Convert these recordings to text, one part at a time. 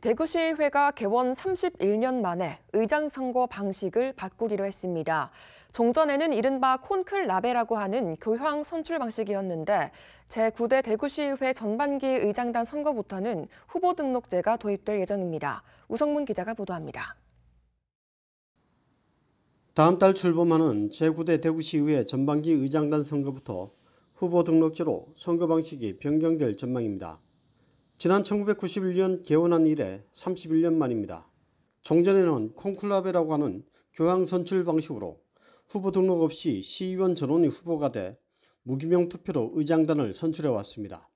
대구시의회가 개원 31년 만에 의장 선거 방식을 바꾸기로 했습니다. 종전에는 이른바 콘클 라베라고 하는 교황 선출 방식이었는데 제9대 대구시의회 전반기 의장단 선거부터는 후보 등록제가 도입될 예정입니다. 우성문 기자가 보도합니다. 다음 달 출범하는 제9대 대구시의회 전반기 의장단 선거부터 후보 등록제로 선거 방식이 변경될 전망입니다. 지난 1991년 개원한 이래 31년 만입니다. 종전에는 콩클라베라고 하는 교황 선출 방식으로 후보 등록 없이 시의원 전원이 후보가 돼 무기명 투표로 의장단을 선출해 왔습니다.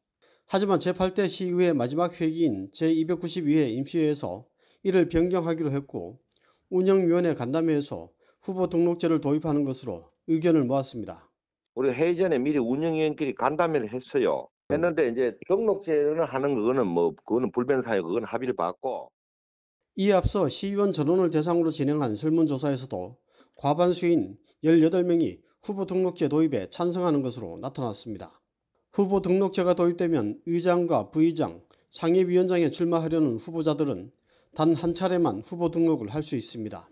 하지만 제8대 시의회 마지막 회기인 제292회 임시회에서 이를 변경하기로 했고 운영위원회 간담회에서 후보 등록제를 도입하는 것으로 의견을 모았습니다. 우리 회의전에 미리 운영위원끼리 간담회를 했어요. 했는데 이제 등록제는 하는 그거는 뭐 그거는 불변사유 그건 합의를 받고 이에 앞서 시의원 전원을 대상으로 진행한 설문조사에서도 과반수인 18명이 후보 등록제 도입에 찬성하는 것으로 나타났습니다. 후보 등록제가 도입되면 의장과 부의장, 상임위원장에 출마하려는 후보자들은 단 한 차례만 후보 등록을 할 수 있습니다.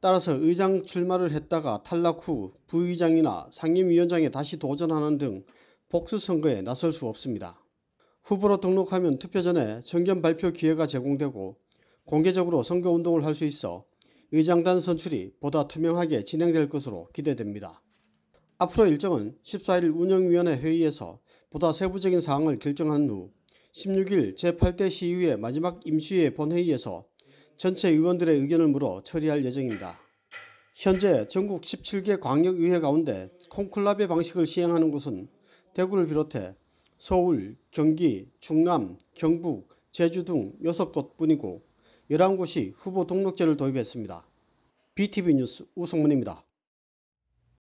따라서 의장 출마를 했다가 탈락 후 부의장이나 상임위원장에 다시 도전하는 등 복수선거에 나설 수 없습니다. 후보로 등록하면 투표 전에 정견 발표 기회가 제공되고 공개적으로 선거운동을 할 수 있어 의장단 선출이 보다 투명하게 진행될 것으로 기대됩니다. 앞으로 일정은 14일 운영위원회 회의에서 보다 세부적인 사항을 결정한 후 16일 제8대 시의회 마지막 임시회 본회의에서 전체 의원들의 의견을 물어 처리할 예정입니다. 현재 전국 17개 광역의회 가운데 콩클라베 방식을 시행하는 곳은 대구를 비롯해 서울, 경기, 충남, 경북, 제주 등 6곳뿐이고 11곳이 후보 등록제를 도입했습니다. BTV 뉴스 우성문입니다.